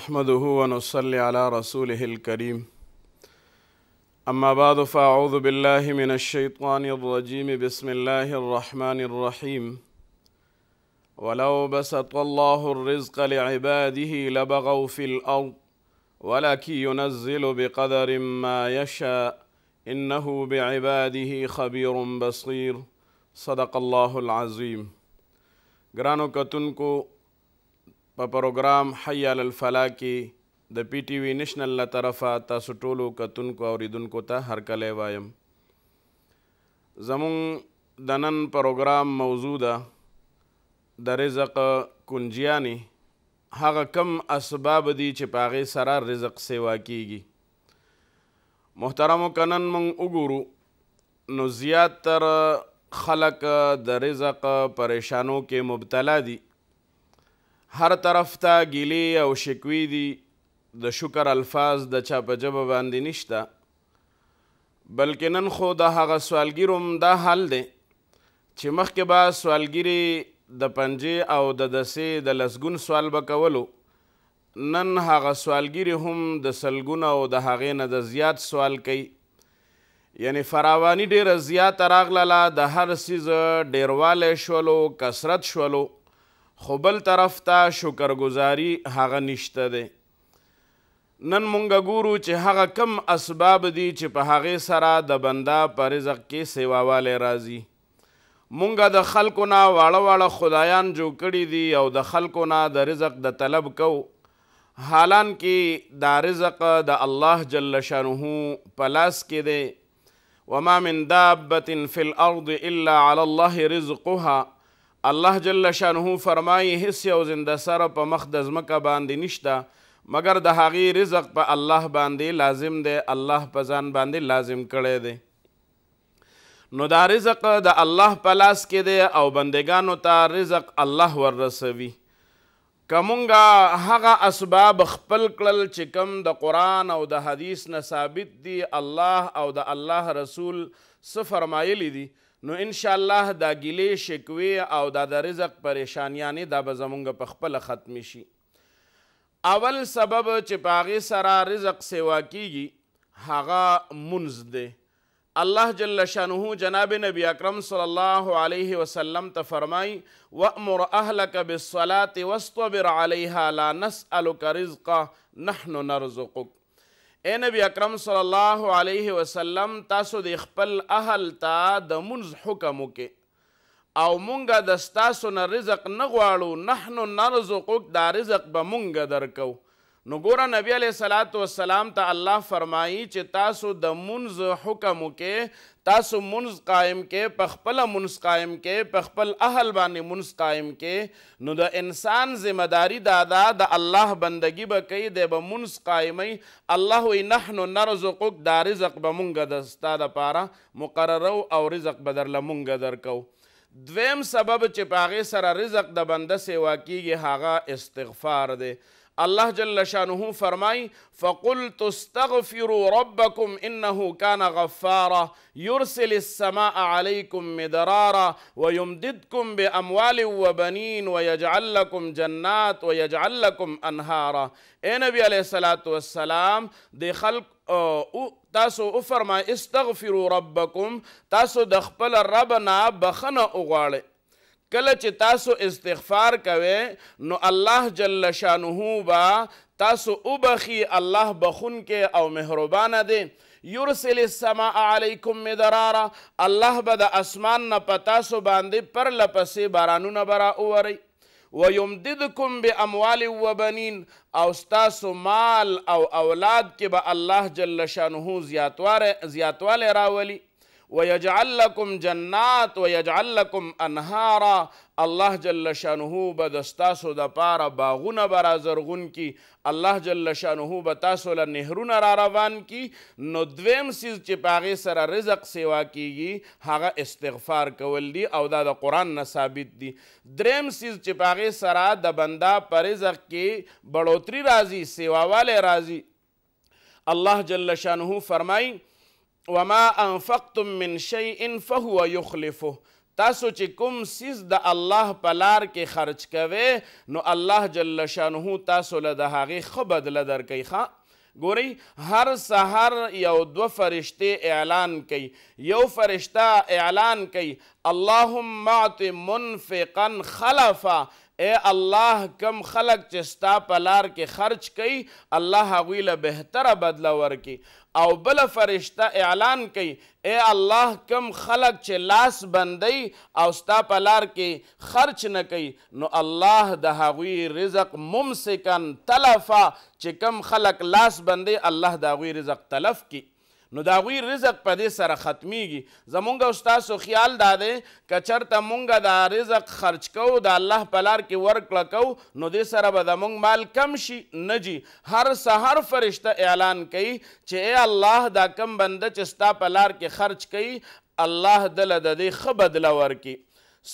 نحمده ونصلي على رسوله الكريم أما بعد فأعوذ بالله من الشيطان الرجيم بسم الله الرحمن الرحيم ولو بسط الله الرزق لعباده لبغوا في الأرض ولكن ينزل بقدر ما يشاء إنه بعباده خبير بصير صدق الله العظيم گرانو کتن کو په پروګرام حی علی الفلاح کې د پی ټی وی نشنل له طرفه تاسو ټولو کتونکو اوریدونکو ته هرکلی وایم زموږ د نن پروګرام موضوع ده د رزق کنجیانې هغه کم اسباب دي چې په هغې سره رزق سیوا کیږي محترمو که نن موږ وګورو نو زیات تر خلک د رزق پریشانو کې مبتلا دي هر طرف ته ګیلې او شکوې دي د شکر الفاظ د چا په ژبه باندې نشته بلکې نن خو د هغه سوالګیروم دا حل دی چې مخکې به سوالګیري د پنجې او د دسې د لسګون سوال به کولو نن هغه سوالګیري هم د سلګونه او د هغې نه د زیات سوال کوي یعنی فراوانی ډیره زیاته راغله د هر سیز ډیروالی شولو کثرت شولو خو بل طرف ته شکرګزاري هغه نشته دی نن مونږ ګورو چې هغه کم اسباب دي چې په هغې سره د بنده په رزق کې سیواوالی راځي مونږ د خلکو نه واړه واړه خدایان جوړ کړي دي او د خلکو نه د رزق د طلب کو حالان کې دا رزق د الله جل شانه په لاس کې دی وما من دابة في الأرض إلا على الله رزقها الله جل شانه فرمایي هیڅ یو زنده سره په مخ د ځمکه باندې نشته مګر د هغې رزق په الله باندې لازم دی الله په ځان باندې لازم کړی دی نو دا رزق د الله په لاس کې دی او بندگانو ته رزق الله وررسوي که مونږه هغه اسباب خپل کړل چې کوم د قرآن او د حدیث نه ثابت دي الله او د الله رسول څه فرمایلی دي نو ان شاء الله دا ګلې شکوي او دا د رزق پریشانیانې دا به زمونږ په خپل ختم شي اول سبب چې پاغه سره رزق سیوا کیږي هغه منز ده الله جل شانه جناب نبی اکرم صلی الله علیه وسلم ته فرمای وامر اهلک بالصلاه واصطبر علیها لا نسالک رزقا نحن نرزقک اے نبی اکرم صلی الله علیه وسلم تاسو د خپل اهل ته د منځ حکم وکې او مونږه د ستاسو نه رزق نه غواړو نحنو نرزقک دا رزق به مونږه درکو نو ګوره نبی علیہ الصلات والسلام ته الله فرمایي چې تاسو د منځ حکم کې تاسو منځ قائم کې پخپل منځ قائم کې پخپل اهل باندې منځ قائم کې نو د انسان ذمہداری دادا د دا الله بندگی به کوي د به منځ قائمي الله وی نحنو نرزقک دا رزق به مونږ د ستا د پاره مقررو او رزق به درله مونږ درکو دویم سبب چې پاغه سره رزق د بنده سیوا کیږي هغه استغفار دی الله جل شانه فرمائي فقلت استغفروا ربكم انه كان غفارا يرسل السماء عليكم مدرارا ويمددكم باموال وبنين ويجعل لكم جنات ويجعل لكم انهارا اي نبي عليه الصلاه والسلام دي خلق او تاسو افرما استغفروا ربكم تاسو دخبل الرب نا بخنا اغاله کله چې تاسو استغفار کوئ نو الله جل شانه با تاسو وبخي الله بخون کې او مهربانه دی یرسل السماء علیکم مدرارا الله به د اسمان نه په تاسو باندې پر لپسې بارانونه برا اووري ويمددكم باموال وبنين او ستاسو مال او اولاد کې به الله جل شانه زیاتواله زیاتواله راولي ويجعل لكم جنات ويجعل لكم انهارا الله جل شانه به د ستاسو د پاره باغونه به را زرغون کی الله جل شانه به تاسو له نهرونه را روان کی نو دویم سیز چې په هغې سره رزق سیوا کیږي هغه استغفار کول دي او دا د قرآن نه ثابت دي دریم سیز چې په هغې سره د بنده په رزق کې بړوتري راځي سیواوالی راځي الله جل شانه فرمایي وما انفقتم من شيء فهو يخلفه تاسو چې کوم سیز د الله په لار کې خرج کوي نو الله جل شانه تاسو له د هغې ښه بدله درکوي ښه ګوري هر سحر یو دو فرشته اعلان کوي یو فرشته اعلان کوي اللهم اعط منفقا خلفا اے الله کم خلق چې ستا په لار کې خرج کړي الله هغوی له بهتره بدله ورکړي او بل فرشته اعلان کوي اے الله کم خلق چې لاس بندي او ستا په لار کې خرچ نه کوي نو الله د هغوی رزق ممسکن تلفا چې کم خلق لاس بندي الله د هغوی رزق تلف کی نو دا غوی رزق په دې سره ختمیږي زمونږ استادو خیال دا دی که چرته مونږ دا رزق خرج کوو د الله په لار کې ورکړه کوو نو دې سره به زمونږ مال کم شي نه جي هر سحر فرشته اعلان کوي چې ای الله دا کم بنده چې ستا په لار کې خرج کوي الله دله د دې ښه بدله ورکړي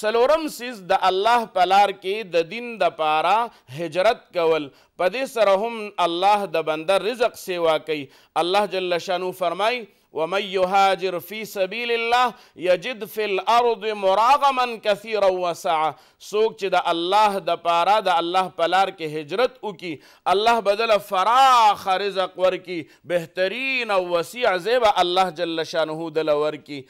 سلورم سیز د الله پلار کې د دین د پاره هجرت کول پدې سره هم الله د بندر رزق سیوا کوي الله جل شانو فرمای ومن يهاجر في سبيل الله يجد في الارض مراغما كثيرا وسعا سوک چې د الله د پاره د الله پلار کې هجرت وکي الله بدل فراخ رزق ورکي بهترین او وسیع زیبا الله جل شانه دل ورکي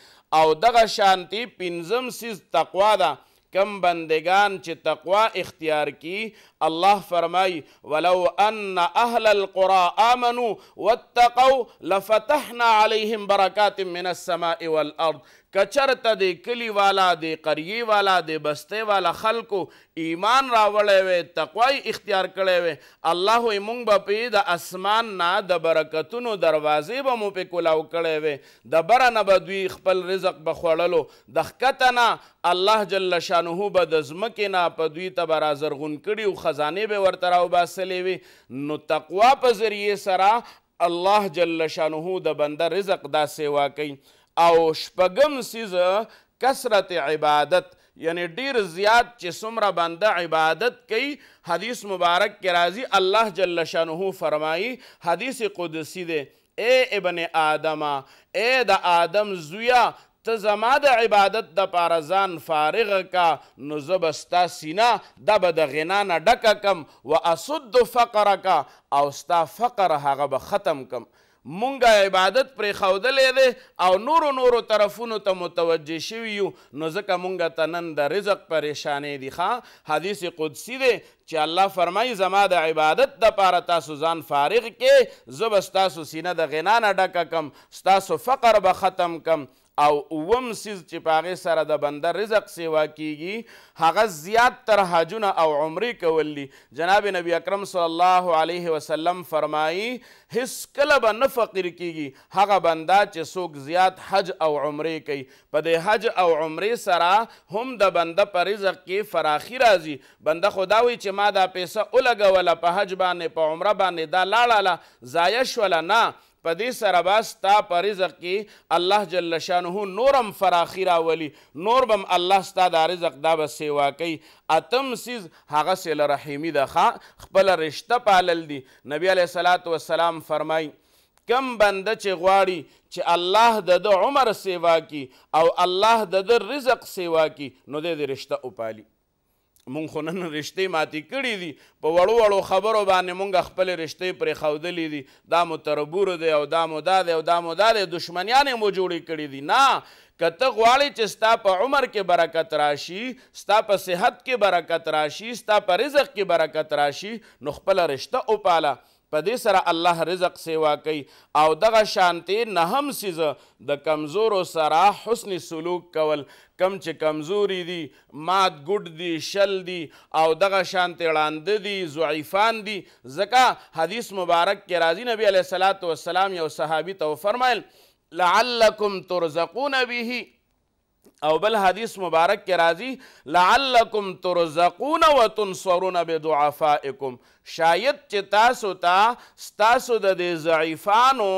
او دغه شانتی پنځم سیز تقوا ده کم بندگان چې تقوا اختیار کی الله فرمائی ولو ان اهل القرى امنوا واتقوا لفتحنا عليهم بركات من السماء والارض کچرته د کلی والا د قریه والا د بسته والا خلکو ایمان راوړې وې تقوی اختیار کړې وې الله یې مونږ به په د اسمان نه د برکتونو دروازې به مو په کولاو کړې وې د بره نه به دوی خپل رزق به خوړلو د ښکته نه الله جل شانه به د ځمکې نه په دوی ته به رازرغون کړي او خزانې به ورته راوباسلې وې نو تقوا په ذریعې سره الله جل شانه د بنده رزق دا سیوا کوي او شپږم سیز کثرت عبادت یعنی ډیر زیات چې څومره بنده عبادت کوي حدیث مبارک کې راځي الله جل شانه فرمایي حدیث قدسی دی اے ابن آدم اے د آدم زویا ته زما د عبادت د پاره ځان فارغ کا نو زه به ستا سینه دا به د غنا نه ډکه کم واسد فقرک او ستا فقر هغه به ختم کم مونږه عبادت پر خودلې ده او نورو نورو طرفونو ته متوجه شوی یو نو ځکه مونږ ته نن د رزق پریشانې دي ښا حدیث قدسی دی چې الله فرمایي زما د عبادت د پاره تاسو ځان فارغ کې زب تاسو سینه د غنا نه ډکه کم تاسو فقر به ختم کم او اوم سیز چې پاغه سره د بنده رزق سیوا کیږي هغه زیات تر حجونه او عمرې کولی جناب نبی اکرم صلی الله علیه وسلم فرمایي هیڅ کله به نه فقیر کیږي هغه بنده چې څوک زیات حج او عمرې کوي په دې حج او عمرې سره هم د بنده په رزق کې فراخي راځي بنده خدا وي چې ما دا پیسه ولګوله په حج باندې په عمره باندې دا لاړه لا ضایع شوله نه په دې سره به ستا په رزق کې الله جل شانه نور هم فراخي راولي نور به الله ستا دا رزق دا به سیوا کوي اتم سیز هغه سله رحیمي ده ښه خپله رشته پالل دي نبی علیه صلات وسلام فرمایي کم بنده چې غواړي چې الله د د عمر سیوا کی او الله د د رزق سیوا کی نو د رشته اپالی مونږ خو نن رشتې ماتې کړي دي په وړو وړو خبرو باندې مونږ خپلې رشتې پرې ښودلې دي دا مو تربورو دی او دا مو دا دی او دا مو دا دی دښمنیان یې مو جوړې کړي دي نه که ته غواړې چې ستا په عمر کې برکت راشي ستا په صحت کې برکت راشي ستا په رزق کې برکت راشي نو خپله رشته وپاله په دې سره الله رزق سیوا کوي او دغه شانتې نهم سیز د کمزورو سره حسن سلوک کول کم چې کمزوري دي مات ګډ دي شل دي او دغه شانتې وړاند دي ضعیفان دي ځکه حدیث مبارک کې راځي نبی علیه الصلاۃ والسلام یو صحابي ته فرمایل لعلکم ترزقون به او بل حدیث مبارک کې راځي لعلکم ترزقون و تنصرون بدعفائکم شاید چې تاسو ته ستاسو د دې ضعیفانو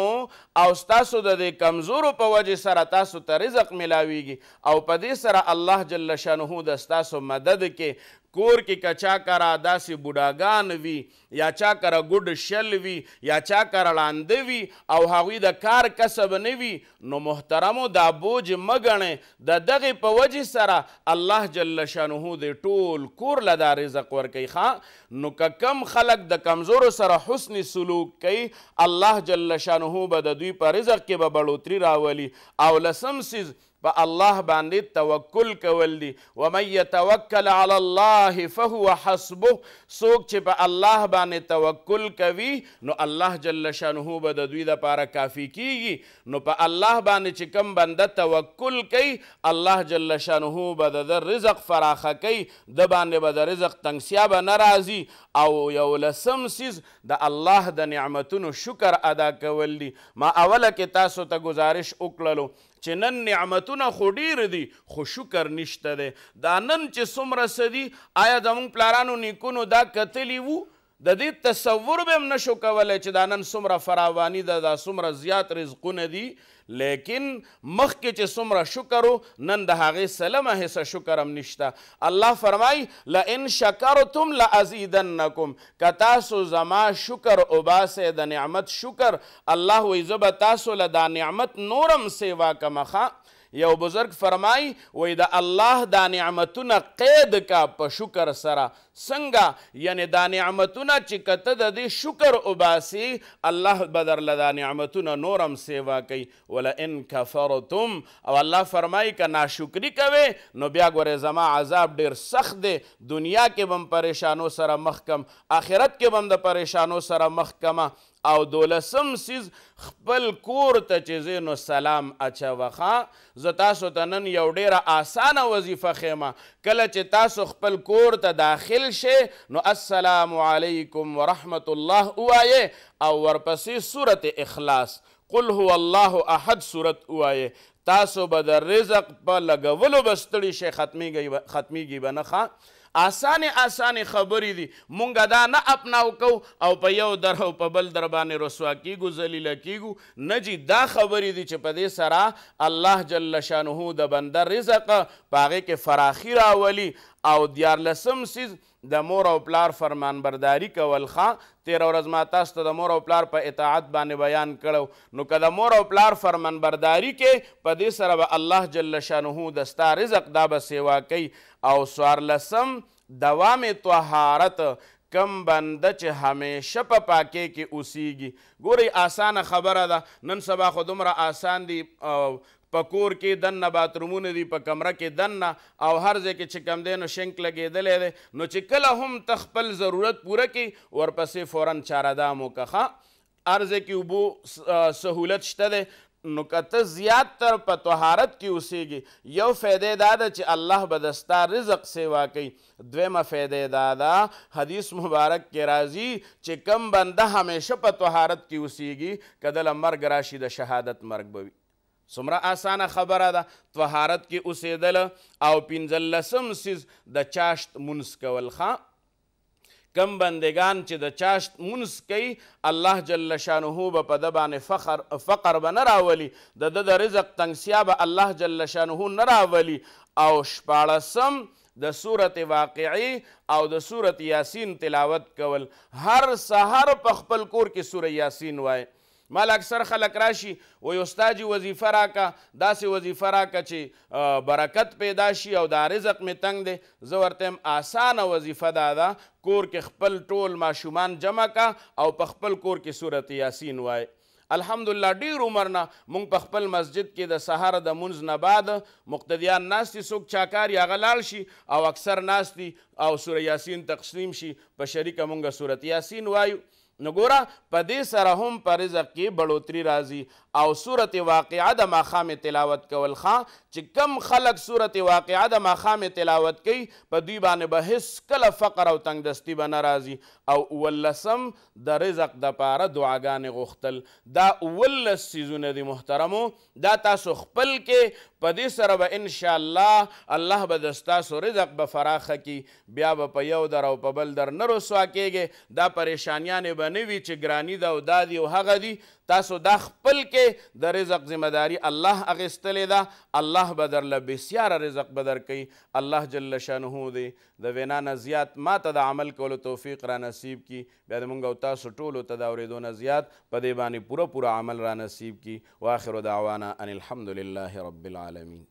او ستاسو د دې کمزورو په وجې سره تاسو ته رزق ملاویږي او په دې سره الله جل شانه د ستاسو مدد کې کور کې کچا کرا داسې بوډاګان وي یا چا کرا ګډ شل وي یا چا کرا لاندې وي او هغوی د کار کسب نه وي نو محترمو دا بوج مګڼې د دغې په وجې سره الله جل شانه د ټول کور له دا رزق ورکوي ښه نو که کم خلک د کمزورو سره حسن سلوک کوي الله جل شانه به د دوی په رزق کې به بړوتري راولي او لسم سیز په الله باندې توکل کول دي ومن یتوکل علی الله فهو حسبه څوک چې په الله باندې توکل کوي نو الله جل شانه به د دوی لپاره کافی کیږي نو په الله باندې چې کم بنده توکل کوي الله جل شانه به د رزق فراخه کوي د باندې به د رزق تنگسیا به ناراضي او یو لسم سیز د الله د نعمتونو شکر ادا کول دي ما اوله کې تاسو ته تا گزارش وکړلو چې نن نعمتونه خو ډېر دي خو شکر نشته دی دا نن چې څومره څه دي آیا زموږ پلارانو نیکونو دا کتلی وو د دې تصور به هم نشو کولی چې دا نن څومره فراواني ده دا څومره زیات رزقونه دي لیکن مخکې چې څومره شکر نن د هغې سلمه حصه شکر هم نشته الله فرمای لئن شکرتم لازیدنکم که تاسو زما شکر اوباسئ د نعمت شکر الله وایي زه به تاسو له دا نعمت نورم سیوا کمه ښه یو بزرگ فرمای وای د الله دا نعمتونه قید کا په شکر سره څنګه یعنی دا نعمتونه چې کته د دې شکر وباسي الله بدر لدا نعمتونه نورم سیوا کوي ولا ان کفرتم او الله فرمای ک ناشکری کوي نو بیا ګوره زما عذاب ډیر سخت دی دنیا کې بم پریشانو سره مخ کم آخرت کې بم د پریشانو سره مخ کما او دولسم سیز خپل کور ته چې نو سلام اچوه ښه زه تاسو ته نن یو ډیره اسانه وظیفه ښیمه کله چې تاسو خپل کور ته داخل شې نو السلام علیکم ورحمت الله ووایې او ورپسې صورت اخلاص قل هو الله احد صورت ووایې تاسو به د رزق په لګولو به ستړي شئ ختمیږي به نه ښه آسان آسان خبرې دي مونږ دا نه اپناو کو او په یو در او په بل در باندې رسوا کیږو ذلیله کیږو نه جی دا خبرې دي چې په دې سره الله جل شانه د بنده رزق په هغې کې فراخي راولي او دیارلسم سیز د مور او پلار فرمانبرداري کول ښه تیر ورځ ما تاسو ته د مور او پلار په اطاعت باندې بیان کړو نو که د مور او پلار فرمانبرداري کې په دې سره به الله جل شانه د ستا رزق دا به سیوا کوي او څوارلسم دوام طهارت کم بنده چې همیشه په پاکۍ کې اوسیږي ګورئ اسانه خبره ده نن سبا خو دومره اسان دي په کور کې دنه باترومونه دي په کمره کې دنه او هر ځای کې چې کم دی نو شنک لګېدلی دی نو چې کله هم ته خپل ضرورت پوره کړي ورپسې فورا چارهدام وکړه ښه هر ځای کې اوبو سهولت شته دی نو کته زیات تر په طهارت کې اوسېږي یو فایده دا ده چې الله به دستا رزق سیوا کوي دویمه فایده دا ده حدیث مبارک کې راځي چې کم بنده همیشه په طهارت کې اوسېږي که دله مرګ راشي د شهادت مرګ به وي څومره اسانه خبره ده طهارت کې اوسېدل او پنځلسم سیز د چاشت منس کول ښه کم بندگان چې د چاشت منس کوي الله جل شانه به په ده باندې فخر فقر به نه راولي د ده د رزق تنګسیا به الله جل شانه نه راولي او شپاړسم د صورت واقعي او د صورت یاسین تلاوت کول هر سحر په خپل کور کې سوره یاسین وایي مال اکثر خلک راشي و استاد وظیفه راکا داسې وظیفه راکا چې برکت پیدا شي او دا رزق می تنگ دی زه ورته آسانه وظیفه دا ده کور کې خپل ټول ماشومان جمع کا او په خپل کور کې صورت یاسین وای الحمدلله ډیر عمر نه مونږ په خپل مسجد کې د سهار د منځ نه بعد مقتدیان ناستي څوک چاکار یا غلال شي او اکثر ناستي او سوره یاسین تقسیم شي په شریکه مونږه سورت یاسین وایو نو ګوره په دې سره هم په رزق کې بړوتري راځي او صورت واقعه د ماښامې تلاوت کول ښه چې کم خلک صورت واقعه د ماښامې تلاوت کوي په دوی باندې به هیڅکله فقر او تنګدستي به نه راځي او ولسم د رزق د پاره دعاګانې غوښتل دا ولس سیزونه دي محترمو دا تاسو خپل کې په دې سره به ان شاء الله الله به ستاسو رزق به فراخه کی بیا به په یو در او په بل در نه رسوا کیږي دا پریشانیانې به نه وي چې ګرانی ده او دا دي او هغه دي تاسو دا خپل کې د رزق ذمہداری الله اغستلې ده الله به درله بسیاره رزق به درکوي الله جل شانه دی د وینا نه زیات ما ته د عمل کولو توفیق را نصیب نصیب کی بیا د مونږ او تاسو ټولو ته د اورېدو نه زیات په دې باندې پوره پوره عمل را نصیب کی واخر دعوانا ان الحمد لله رب العالمین